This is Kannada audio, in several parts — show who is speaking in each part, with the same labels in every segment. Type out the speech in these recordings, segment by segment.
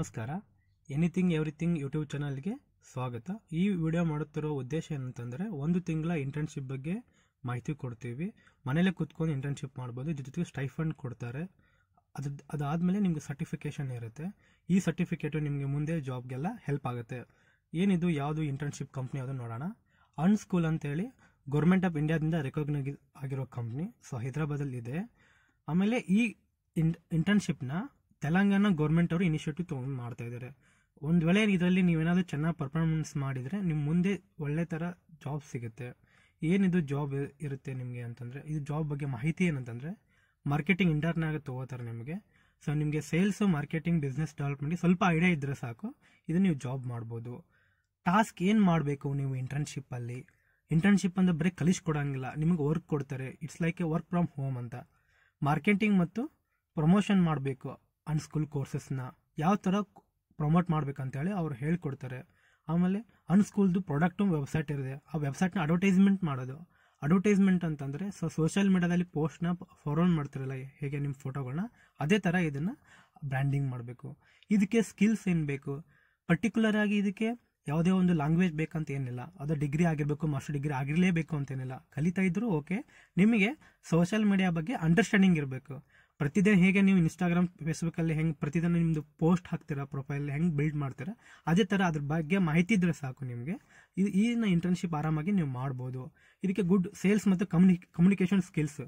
Speaker 1: ನಮಸ್ಕಾರ ಎನಿಥಿಂಗ್ ಎವ್ರಿಥಿಂಗ್ ಯೂಟ್ಯೂಬ್ ಚಾನಲ್ಗೆ ಸ್ವಾಗತ ಈ ವಿಡಿಯೋ ಮಾಡುತ್ತಿರೋ ಉದ್ದೇಶ ಏನಂತಂದರೆ ಒಂದು ತಿಂಗಳ ಇಂಟರ್ನ್ಶಿಪ್ ಬಗ್ಗೆ ಮಾಹಿತಿ ಕೊಡ್ತೀವಿ ಮನೇಲೆ ಕೂತ್ಕೊಂಡು ಇಂಟರ್ನ್ಶಿಪ್ ಮಾಡ್ಬೋದು ಜೊತೆಗೆ ಸ್ಟೈಫಂಡ್ ಕೊಡ್ತಾರೆ ಅದು ಅದಾದಮೇಲೆ ನಿಮಗೆ ಸರ್ಟಿಫಿಕೇಷನ್ ಇರುತ್ತೆ ಈ ಸರ್ಟಿಫಿಕೇಟು ನಿಮಗೆ ಮುಂದೆ ಜಾಬ್ಗೆಲ್ಲ ಹೆಲ್ಪ್ ಆಗುತ್ತೆ ಏನಿದು ಯಾವುದು ಇಂಟರ್ನ್ಶಿಪ್ ಕಂಪ್ನಿ ಅದು ನೋಡೋಣ ಅನ್ಸ್ಕೂಲ್ ಅಂತೇಳಿ ಗೌರ್ಮೆಂಟ್ ಆಫ್ ಇಂಡಿಯಾದಿಂದ ರೆಕಗ್ನೈಸ್ ಆಗಿರೋ ಕಂಪ್ನಿ ಸೊ ಹೈದ್ರಾಬಾದಲ್ಲಿ ಇದೆ ಆಮೇಲೆ ಈ ಇಂಟರ್ನ್ಶಿಪ್ನ ತೆಲಂಗಾಣ ಗೌರ್ಮೆಂಟ್ ಅವರು ಇನಿಷಿಯೇಟಿವ್ ತೊಗೊಂಡು ಮಾಡ್ತಾ ಇದ್ದಾರೆ ಒಂದು ವೇಳೆ ಇದರಲ್ಲಿ ನೀವೇನಾದರೂ ಚೆನ್ನಾಗಿ ಪರ್ಫಾರ್ಮೆನ್ಸ್ ಮಾಡಿದರೆ ನಿಮ್ಮ ಮುಂದೆ ಒಳ್ಳೆ ಥರ ಜಾಬ್ ಸಿಗುತ್ತೆ ಏನಿದು ಜಾಬ್ ಇರುತ್ತೆ ನಿಮಗೆ ಅಂತಂದರೆ ಇದು ಜಾಬ್ ಬಗ್ಗೆ ಮಾಹಿತಿ ಏನಂತಂದರೆ ಮಾರ್ಕೆಟಿಂಗ್ ಇಂಟರ್ನಾಗ ತೊಗೋತಾರೆ ನಿಮಗೆ ಸೊ ನಿಮಗೆ ಸೇಲ್ಸು ಮಾರ್ಕೆಟಿಂಗ್ ಬಿಸ್ನೆಸ್ ಡೆವಲಪ್ಮೆಂಟ್ ಸ್ವಲ್ಪ ಐಡಿಯಾ ಇದ್ದರೆ ಸಾಕು ಇದನ್ನು ನೀವು ಜಾಬ್ ಮಾಡ್ಬೋದು ಟಾಸ್ಕ್ ಏನು ಮಾಡಬೇಕು ನೀವು ಇಂಟರ್ನ್ಶಿಪ್ಪಲ್ಲಿ ಇಂಟರ್ನ್ಶಿಪ್ ಅಂದರೆ ಬರೀ ಕಲಿಸ್ಕೊಡೋಂಗಿಲ್ಲ ನಿಮಗೆ ವರ್ಕ್ ಕೊಡ್ತಾರೆ it's like a work from home ಅಂತ ಮಾರ್ಕೆಟಿಂಗ್ ಮತ್ತು ಪ್ರಮೋಷನ್ ಮಾಡಬೇಕು ಆ್ಯಂಡ್ ಸ್ಕೂಲ್ ಕೋರ್ಸಸ್ನ ಯಾವ ಥರ ಪ್ರಮೋಟ್ ಮಾಡ್ಬೇಕಂತೇಳಿ ಅವ್ರು ಹೇಳ್ಕೊಡ್ತಾರೆ ಆಮೇಲೆ ಅನ್ಸ್ಕೂಲ್ದು ಪ್ರಾಡಕ್ಟು ವೆಬ್ಸೈಟ್ ಇರಿದೆ ಆ ವೆಬ್ಸೈಟ್ನ ಅಡ್ವರ್ಟೈಸ್ಮೆಂಟ್ ಮಾಡೋದು ಅಡ್ವರ್ಟೈಸ್ಮೆಂಟ್ ಅಂತಂದರೆ ಸೊ ಸೋಷಿಯಲ್ ಮೀಡ್ಯಾದಲ್ಲಿ ಪೋಸ್ಟ್ನ ಫಾರ್ವರ್ಡ್ ಮಾಡ್ತಿರಲ್ಲ ಹೇಗೆ ನಿಮ್ಮ ಫೋಟೋಗಳನ್ನ ಅದೇ ಥರ ಇದನ್ನು ಬ್ರ್ಯಾಂಡಿಂಗ್ ಮಾಡಬೇಕು ಇದಕ್ಕೆ ಸ್ಕಿಲ್ಸ್ ಏನು ಬೇಕು ಪರ್ಟಿಕ್ಯುಲರ್ ಆಗಿ ಇದಕ್ಕೆ ಯಾವುದೇ ಒಂದು ಲ್ಯಾಂಗ್ವೇಜ್ ಬೇಕಂತ ಏನಿಲ್ಲ ಅದು ಡಿಗ್ರಿ ಆಗಿರಬೇಕು ಮಾಸ್ಟರ್ ಡಿಗ್ರಿ ಆಗಿರಲೇಬೇಕು ಅಂತೇನಿಲ್ಲ ಕಲಿತಾ ಇದ್ದರೂ ಓಕೆ ನಿಮಗೆ ಸೋಷಿಯಲ್ ಮೀಡಿಯಾ ಬಗ್ಗೆ ಅಂಡರ್ಸ್ಟ್ಯಾಂಡಿಂಗ್ ಇರಬೇಕು ಪ್ರತಿದಿನ ಹೇಗೆ ನೀವು ಇನ್ಸ್ಟಾಗ್ರಾಮ್ ಫೇಸ್ಬುಕ್ಕಲ್ಲಿ ಹೆಂಗೆ ಪ್ರತಿದಿನ ನಿಮ್ಮದು ಪೋಸ್ಟ್ ಹಾಕ್ತೀರಾ ಪ್ರೊಫೈಲ್ ಹೆಂಗೆ ಬಿಲ್ಡ್ ಮಾಡ್ತೀರಾ ಅದೇ ಥರ ಅದ್ರ ಬಗ್ಗೆ ಮಾಹಿತಿ ಇದ್ರೆ ಸಾಕು ನಿಮಗೆ ಇದು ಈ ಇಂಟರ್ನ್ಶಿಪ್ ಆರಾಮಾಗಿ ನೀವು ಮಾಡ್ಬೋದು ಇದಕ್ಕೆ ಗುಡ್ ಸೇಲ್ಸ್ ಮತ್ತು ಕಮ್ಯುನಿ ಕಮ್ಯುನಿಕೇಷನ್ ಸ್ಕಿಲ್ಸ್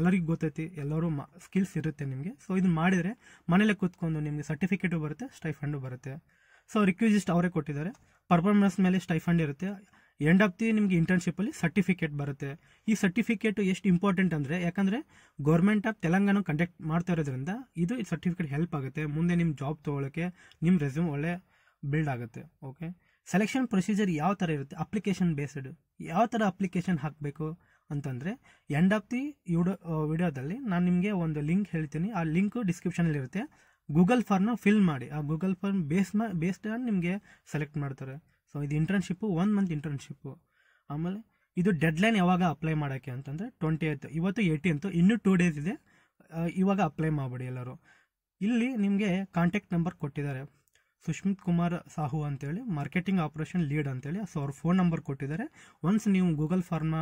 Speaker 1: ಎಲ್ಲರಿಗೂ ಗೊತ್ತೈತಿ ಎಲ್ಲರೂ ಸ್ಕಿಲ್ಸ್ ಇರುತ್ತೆ ನಿಮಗೆ ಸೊ ಇದನ್ನ ಮಾಡಿದರೆ ಮನೇಲೆ ಕೂತ್ಕೊಂಡು ನಿಮಗೆ ಸರ್ಟಿಫಿಕೇಟು ಬರುತ್ತೆ ಸ್ಟೈಫಂಡು ಬರುತ್ತೆ ಸೊ ರಿಕ್ವಿಸಿಸ್ಟ್ ಅವರೇ ಕೊಟ್ಟಿದ್ದಾರೆ ಪರ್ಫಾರ್ಮೆನ್ಸ್ ಮೇಲೆ ಸ್ಟೈಫಂಡ್ ಇರುತ್ತೆ ಎಂಡ್ ಆಫ್ ದಿ ನಿಮಗೆ ಇಂಟರ್ನ್ಶಿಪ್ಪಲ್ಲಿ ಸರ್ಟಿಫಿಕೇಟ್ ಬರುತ್ತೆ ಈ ಸರ್ಟಿಫಿಕೇಟ್ ಎಷ್ಟು ಇಂಪಾರ್ಟೆಂಟ್ ಅಂದರೆ ಯಾಕಂದರೆ ಗೌರ್ಮೆಂಟ್ ಆಫ್ ತೆಲಂಗಾಣ ಕಂಡಕ್ಟ್ ಮಾಡ್ತಾ ಇರೋದ್ರಿಂದ ಇದು ಸರ್ಟಿಫಿಕೇಟ್ ಹೆಲ್ಪ್ ಆಗುತ್ತೆ ಮುಂದೆ ನಿಮ್ಮ ಜಾಬ್ ತೊಗೊಳಕ್ಕೆ ನಿಮ್ಮ ರೆಸ್ಯೂಮ್ ಒಳ್ಳೆ ಬಿಲ್ಡ್ ಆಗುತ್ತೆ ಓಕೆ ಸೆಲೆಕ್ಷನ್ ಪ್ರೊಸೀಜರ್ ಯಾವ ಥರ ಇರುತ್ತೆ ಅಪ್ಲಿಕೇಶನ್ ಬೇಸ್ಡ್ ಯಾವ ಥರ ಅಪ್ಲಿಕೇಶನ್ ಹಾಕಬೇಕು ಅಂತಂದರೆ ಎಂಡ್ ಆಫ್ ದಿ ವಿಡೋ ವಿಡಿಯೋದಲ್ಲಿ ನಾನು ನಿಮಗೆ ಒಂದು ಲಿಂಕ್ ಹೇಳ್ತೀನಿ ಆ ಡಿಸ್ಕ್ರಿಪ್ಷನಲ್ಲಿ ಇರುತ್ತೆ ಗೂಗಲ್ ಫಾರ್ಮ್ನ ಫಿಲ್ ಮಾಡಿ ಆ ಗೂಗಲ್ ಫಾರ್ಮ್ ಬೇಸ್ ಮಾ ಬೇಸ್ಡ್ ನಿಮಗೆ ಸೆಲೆಕ್ಟ್ ಮಾಡ್ತಾರೆ ಸೊ ಇದು ಇಂಟರ್ನ್ಶಿಪ್ಪು ಒನ್ ಮಂತ್ ಇಂಟರ್ನ್ಶಿಪ್ಪು ಆಮೇಲೆ ಇದು ಡೆಡ್ ಲೈನ್ ಯಾವಾಗ ಅಪ್ಲೈ ಮಾಡೋಕ್ಕೆ ಅಂತಂದರೆ ಟ್ವೆಂಟಿ ಏತ್ ಇವತ್ತು ಏಯ್ಟೀನ್ತು ಇನ್ನೂ ಟೂ ಡೇಸ್ ಇದೆ ಇವಾಗ ಅಪ್ಲೈ ಮಾಡಿಬಿಡಿ ಎಲ್ಲರೂ ಇಲ್ಲಿ ನಿಮಗೆ ಕಾಂಟ್ಯಾಕ್ಟ್ ನಂಬರ್ ಕೊಟ್ಟಿದ್ದಾರೆ ಸುಷ್ಮಿತ್ ಕುಮಾರ್ ಸಾಹು ಅಂತೇಳಿ ಮಾರ್ಕೆಟಿಂಗ್ ಆಪ್ರೇಷನ್ ಲೀಡ್ ಅಂತೇಳಿ ಸೊ ಅವ್ರ ಫೋನ್ ನಂಬರ್ ಕೊಟ್ಟಿದ್ದಾರೆ ಒನ್ಸ್ ನೀವು ಗೂಗಲ್ ಫಾರ್ಮ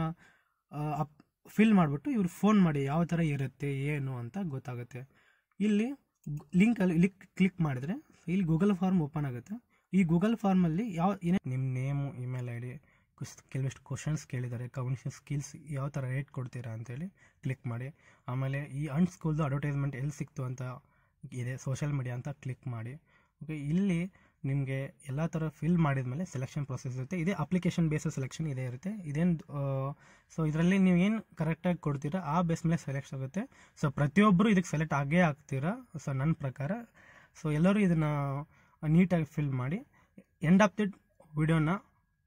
Speaker 1: ಅಪ್ ಫಿಲ್ ಮಾಡಿಬಿಟ್ಟು ಇವ್ರು ಫೋನ್ ಮಾಡಿ ಯಾವ ಥರ ಇರುತ್ತೆ ಏನು ಅಂತ ಗೊತ್ತಾಗುತ್ತೆ ಇಲ್ಲಿ ಲಿಂಕಲ್ಲಿ ಇಲ್ಲಿ ಕ್ಲಿಕ್ ಮಾಡಿದರೆ ಇಲ್ಲಿ ಗೂಗಲ್ ಫಾರ್ಮ್ ಓಪನ್ ಆಗುತ್ತೆ ಈ ಗೂಗಲ್ ಫಾರ್ಮಲ್ಲಿ ಯಾವ ಏನೇ ನಿಮ್ಮ ನೇಮು ಇಮೇಲ್ ಐ ಡಿ ಕೆಲವಿಷ್ಟು ಕ್ವಶನ್ಸ್ ಕೇಳಿದ್ದಾರೆ ಕಮ್ಯುನಿಕೇಷನ್ ಸ್ಕಿಲ್ಸ್ ಯಾವ ಥರ ರೇಟ್ ಕೊಡ್ತೀರಾ ಅಂತೇಳಿ ಕ್ಲಿಕ್ ಮಾಡಿ ಆಮೇಲೆ ಈ ಅಂಡ್ ಸ್ಕೂಲ್ದು ಅಡ್ವರ್ಟೈಸ್ಮೆಂಟ್ ಎಲ್ಲಿ ಸಿಕ್ತು ಅಂತ ಇದೆ ಸೋಷಿಯಲ್ ಮೀಡಿಯಾ ಅಂತ ಕ್ಲಿಕ್ ಮಾಡಿ ಓಕೆ ಇಲ್ಲಿ ನಿಮಗೆ ಎಲ್ಲ ಥರ ಫಿಲ್ ಮಾಡಿದ ಮೇಲೆ ಸೆಲೆಕ್ಷನ್ ಪ್ರೊಸೆಸ್ ಇರುತ್ತೆ ಇದೇ ಅಪ್ಲಿಕೇಶನ್ ಬೇಸ್ ಸೆಲೆಕ್ಷನ್ ಇದೇ ಇರುತ್ತೆ ಇದೇನು ಸೊ ಇದರಲ್ಲಿ ನೀವು ಏನು ಕರೆಕ್ಟಾಗಿ ಕೊಡ್ತೀರಾ ಆ ಬೇಸ್ ಮೇಲೆ ಸೆಲೆಕ್ಟ್ ಆಗುತ್ತೆ ಸೊ ಪ್ರತಿಯೊಬ್ಬರು ಇದಕ್ಕೆ ಸೆಲೆಕ್ಟ್ ಆಗೇ ಆಗ್ತೀರಾ ಸೊ ನನ್ನ ಪ್ರಕಾರ ಸೊ ಎಲ್ಲರೂ ಇದನ್ನು ನೀಟಾಗಿ ಫಿಲ್ ಮಾಡಿ ಎಂಡ್ ಆಫ್ ದಿಟ್ ವಿಡಿಯೋನ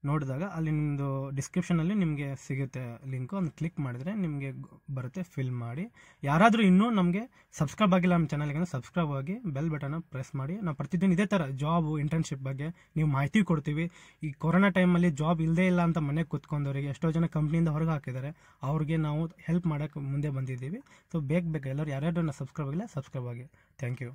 Speaker 1: ನೋಡಿದಾಗ ಅಲ್ಲಿ ನಿಮ್ಮದು ಡಿಸ್ಕ್ರಿಪ್ಷನಲ್ಲಿ ನಿಮಗೆ ಸಿಗುತ್ತೆ ಲಿಂಕು ಅದನ್ನು ಕ್ಲಿಕ್ ಮಾಡಿದರೆ ನಿಮಗೆ ಬರುತ್ತೆ ಫಿಲ್ ಮಾಡಿ ಯಾರಾದರೂ ಇನ್ನೂ ನಮಗೆ ಸಬ್ಸ್ಕ್ರೈಬ್ ಆಗಿಲ್ಲ ನಮ್ಮ ಚಾನಲ್ಗೆ ಅಂದರೆ ಸಬ್ಸ್ಕ್ರೈಬ್ ಆಗಿ ಬೆಲ್ ಬಟನ್ನ ಪ್ರೆಸ್ ಮಾಡಿ ನಾವು ಪ್ರತಿದಿನ ಇದೇ ಥರ ಜಾಬು ಇಂಟರ್ನ್ಶಿಪ್ ಬಗ್ಗೆ ನೀವು ಮಾಹಿತಿ ಕೊಡ್ತೀವಿ ಈ ಕೊರೋನಾ ಟೈಮಲ್ಲಿ ಜಾಬ್ ಇಲ್ಲದೇ ಇಲ್ಲ ಅಂತ ಮನೆಗೆ ಕೂತ್ಕೊಂಡವರಿಗೆ ಎಷ್ಟೋ ಜನ ಕಂಪ್ನಿಯಿಂದ ಹೊರಗೆ ಹಾಕಿದ್ದಾರೆ ಅವ್ರಿಗೆ ನಾವು ಹೆಲ್ಪ್ ಮಾಡೋಕ್ಕೆ ಮುಂದೆ ಬಂದಿದ್ದೀವಿ ಸೊ ಬೇಕು ಬೇಗ ಎಲ್ಲರೂ ಯಾರ್ಯಾರು ಸಬ್ಸ್ಕ್ರೈಬ್ ಆಗಿಲ್ಲ ಸಬ್ಸ್ಕ್ರೈಬ್ ಆಗಿ ಥ್ಯಾಂಕ್ ಯು